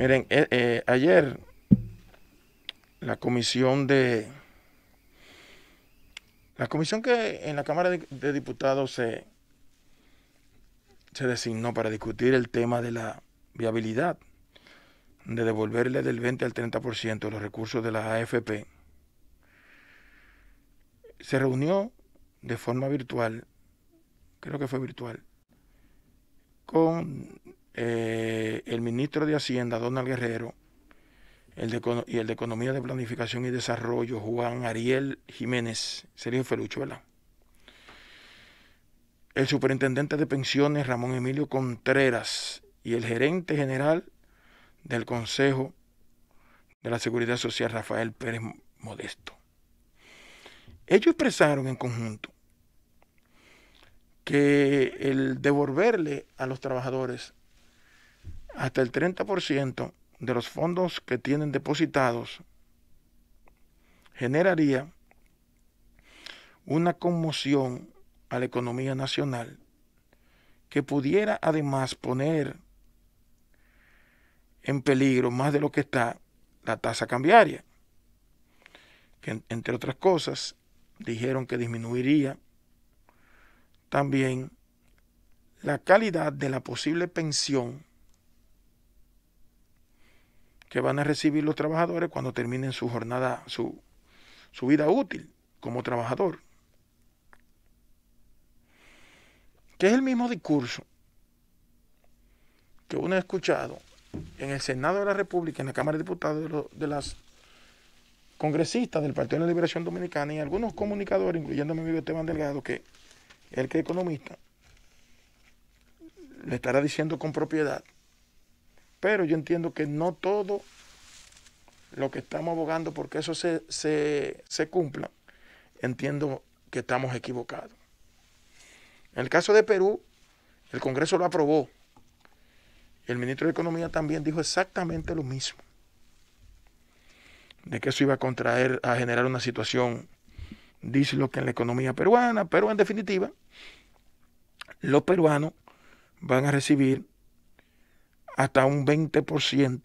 Miren, eh, eh, ayer la comisión de... La comisión que en la Cámara de, Diputados se, designó para discutir el tema de la viabilidad de devolverle del 20 al 30% los recursos de la AFP, se reunió de forma virtual, creo que fue virtual, con eh, el ministro de Hacienda, Donald Guerrero, el y el de Economía de Planificación y Desarrollo, Juan Ariel Jiménez, Sergio Felucho, ¿verdad? El superintendente de pensiones, Ramón Emilio Contreras, y el gerente general del Consejo de la Seguridad Social, Rafael Pérez Modesto. Ellos expresaron en conjunto que el devolverle a los trabajadores hasta el 30% de los fondos que tienen depositados generaría una conmoción a la economía nacional que pudiera además poner en peligro más de lo que está la tasa cambiaria, que entre otras cosas dijeron que disminuiría también la calidad de la posible pensión que van a recibir los trabajadores cuando terminen su jornada, su, vida útil como trabajador. Que es el mismo discurso que uno ha escuchado en el Senado de la República, en la Cámara de Diputados de, las congresistas del Partido de la Liberación Dominicana y algunos comunicadores, incluyendo a mi amigo Esteban Delgado, que el que economista, le estará diciendo con propiedad pero yo entiendo que no todo lo que estamos abogando porque eso se, se cumpla, entiendo que estamos equivocados. En el caso de Perú, el Congreso lo aprobó. El ministro de Economía también dijo exactamente lo mismo, de que eso iba a contraer, a generar una situación que en la economía peruana, pero en definitiva, los peruanos van a recibir hasta un 20%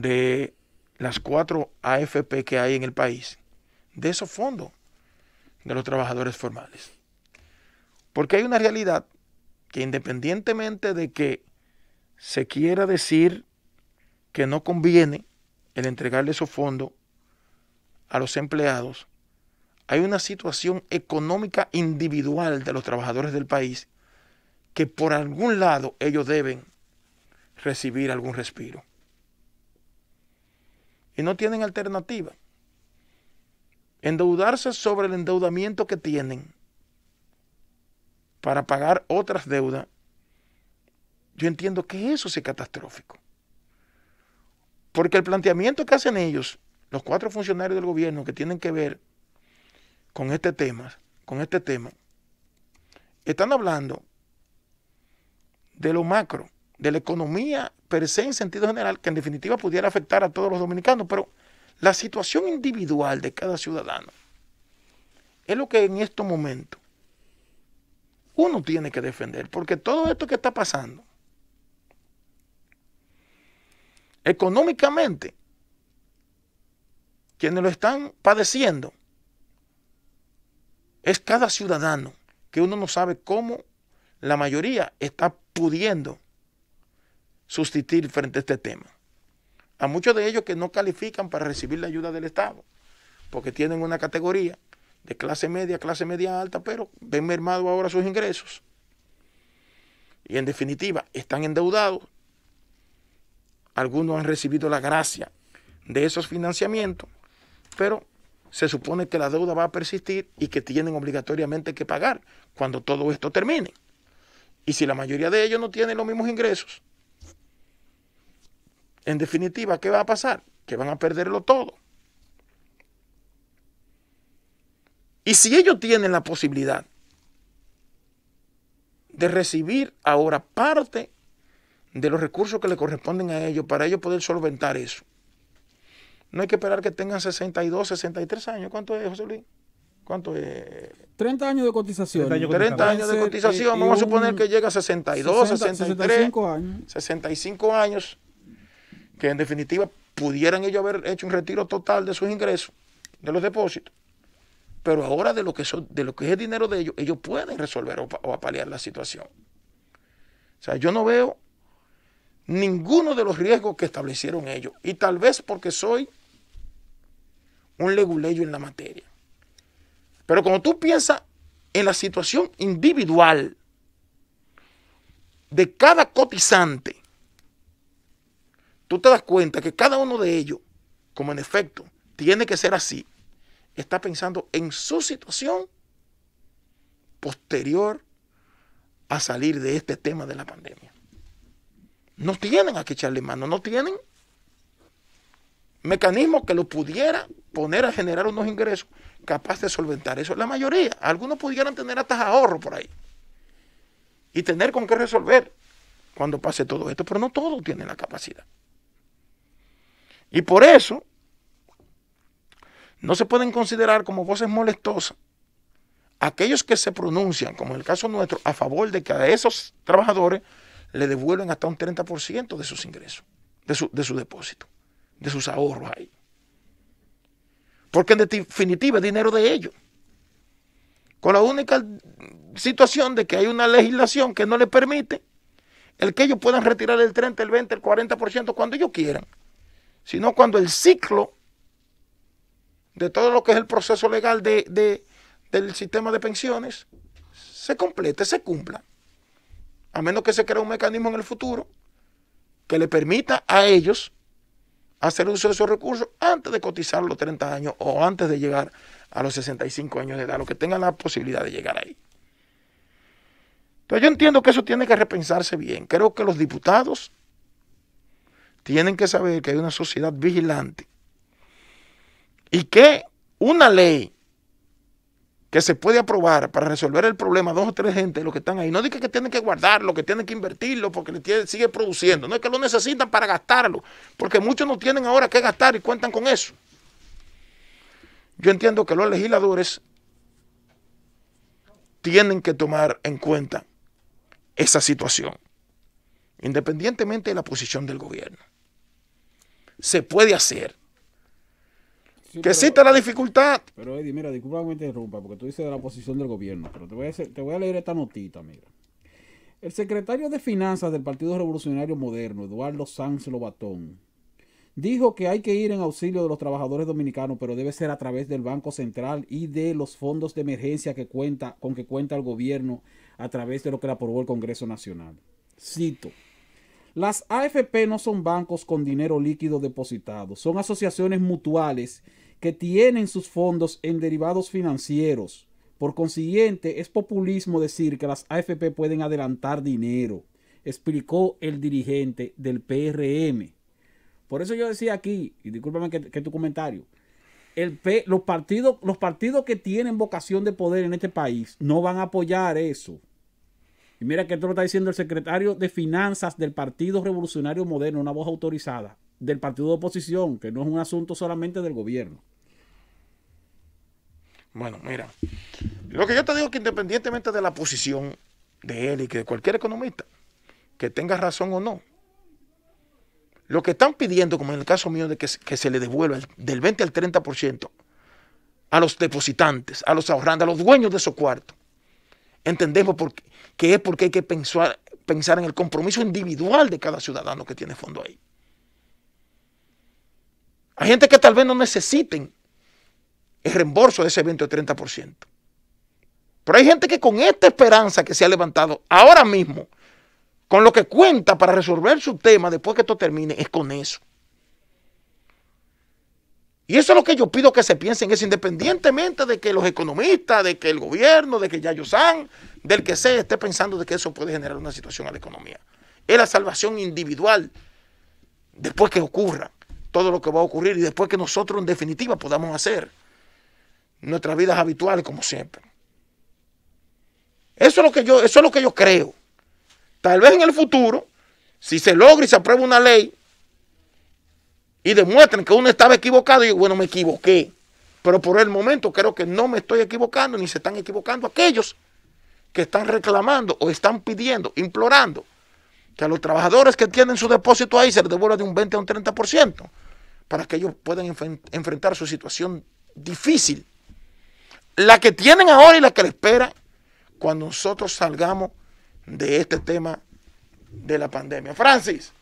de las cuatro AFP que hay en el país, de esos fondos de los trabajadores formales. Porque hay una realidad que independientemente de que se quiera decir que no conviene el entregarle esos fondos a los empleados, hay una situación económica individual de los trabajadores del país que por algún lado ellos deben recibir algún respiro. Y no tienen alternativa. Endeudarse sobre el endeudamiento que tienen para pagar otras deudas, yo entiendo que eso es catastrófico. Porque el planteamiento que hacen ellos, los cuatro funcionarios del gobierno que tienen que ver con este tema, con este tema, están hablando de lo macro, de la economía per se en sentido general, que en definitiva pudiera afectar a todos los dominicanos, pero la situación individual de cada ciudadano es lo que en estos momentos uno tiene que defender, porque todo esto que está pasando económicamente, quienes lo están padeciendo, es cada ciudadano que uno no sabe cómo la mayoría está pudiendo sustituir frente a este tema. A muchos de ellos que no califican para recibir la ayuda del Estado, porque tienen una categoría de clase media, clase media alta, pero ven mermado ahora sus ingresos. Y en definitiva, están endeudados. Algunos han recibido la gracia de esos financiamientos, pero se supone que la deuda va a persistir y que tienen obligatoriamente que pagar cuando todo esto termine. Y si la mayoría de ellos no tienen los mismos ingresos, en definitiva, ¿qué va a pasar? Que van a perderlo todo. Y si ellos tienen la posibilidad de recibir ahora parte de los recursos que le corresponden a ellos para ellos poder solventar eso. No hay que esperar que tengan 62, 63 años. ¿Cuánto es, José Luis? ¿Cuánto es? 30 años de cotización. 30 años, de cotización. Vamos a eh, suponer que llega a 62, 63. 65 años. 65 años que en definitiva pudieran ellos haber hecho un retiro total de sus ingresos, de los depósitos, pero ahora de lo que, es el dinero de ellos, ellos pueden resolver o, o apalear la situación. O sea, yo no veo ninguno de los riesgos que establecieron ellos, y tal vez porque soy un leguleyo en la materia. Pero cuando tú piensas en la situación individual de cada cotizante, tú te das cuenta que cada uno de ellos, como en efecto, tiene que ser así, está pensando en su situación posterior a salir de este tema de la pandemia. No tienen a qué echarle mano, no tienen mecanismos que lo pudiera poner a generar unos ingresos capaces de solventar eso. La mayoría, algunos pudieran tener hasta ahorro por ahí y tener con qué resolver cuando pase todo esto, pero no todos tienen la capacidad. Y por eso no se pueden considerar como voces molestosas aquellos que se pronuncian, como en el caso nuestro, a favor de que a esos trabajadores le devuelven hasta un 30% de sus ingresos, de su, de depósito, de sus ahorros ahí. Porque en definitiva es dinero de ellos. Con la única situación de que hay una legislación que no le permite el que ellos puedan retirar el 30, el 20, el 40% cuando ellos quieran sino cuando el ciclo de todo lo que es el proceso legal de, del sistema de pensiones se complete, se cumpla. A menos que se cree un mecanismo en el futuro que le permita a ellos hacer uso de esos recursos antes de cotizar los 30 años o antes de llegar a los 65 años de edad, los que tengan la posibilidad de llegar ahí. Entonces yo entiendo que eso tiene que repensarse bien. Creo que los diputados tienen que saber que hay una sociedad vigilante y que una ley que se puede aprobar para resolver el problema dos o tres gente, los que están ahí, no dice que tienen que guardarlo, que tienen que invertirlo porque sigue produciendo, no es que lo necesitan para gastarlo, porque muchos no tienen ahora que gastar y cuentan con eso. Yo entiendo que los legisladores tienen que tomar en cuenta esa situación, independientemente de la posición del gobierno se puede hacer. que existe la dificultad. Pero Eddie, mira, disculpa me interrumpa, porque tú dices de la posición del gobierno, pero te voy a, leer esta notita, mira. El secretario de Finanzas del Partido Revolucionario Moderno, Eduardo Sanz Lobatón, dijo que hay que ir en auxilio de los trabajadores dominicanos, pero debe ser a través del Banco Central y de los fondos de emergencia que cuenta, con que cuenta el gobierno a través de lo que le aprobó el Congreso Nacional. Cito. Las AFP no son bancos con dinero líquido depositado, son asociaciones mutuales que tienen sus fondos en derivados financieros. Por consiguiente, es populismo decir que las AFP pueden adelantar dinero, explicó el dirigente del PRM. Por eso yo decía aquí, y discúlpame que, tu comentario, los, partidos, los partidos que tienen vocación de poder en este país no van a apoyar eso. Y mira que esto lo está diciendo el secretario de Finanzas del Partido Revolucionario Moderno, una voz autorizada, del partido de oposición, que no es un asunto solamente del gobierno. Bueno, mira, lo que yo te digo es que independientemente de la posición de él y que de cualquier economista, que tenga razón o no, lo que están pidiendo, como en el caso mío, de que, se le devuelva del 20 al 30% a los depositantes, a los ahorrantes, a los dueños de esos cuartos, Entendemos que es porque hay que pensar, pensar en el compromiso individual de cada ciudadano que tiene fondo ahí. Hay gente que tal vez no necesiten el reembolso de ese 20 o 30%. Pero hay gente que con esta esperanza que se ha levantado ahora mismo, con lo que cuenta para resolver su tema después que esto termine, es con eso. Y eso es lo que yo pido que se piensen, es independientemente de que los economistas, de que el gobierno, de que Yayo San, del que sea, esté pensando de que eso puede generar una situación a la economía. Es la salvación individual después que ocurra todo lo que va a ocurrir y después que nosotros en definitiva podamos hacer nuestras vidas habituales como siempre. Eso es lo que yo, eso es lo que yo creo. Tal vez en el futuro, si se logra y se aprueba una ley y demuestren que uno estaba equivocado y bueno, me equivoqué. Pero por el momento creo que no me estoy equivocando ni se están equivocando aquellos que están reclamando o están pidiendo, implorando que a los trabajadores que tienen su depósito ahí se les devuelva de un 20 a un 30% para que ellos puedan enfrentar su situación difícil. La que tienen ahora y la que les espera cuando nosotros salgamos de este tema de la pandemia. Francis.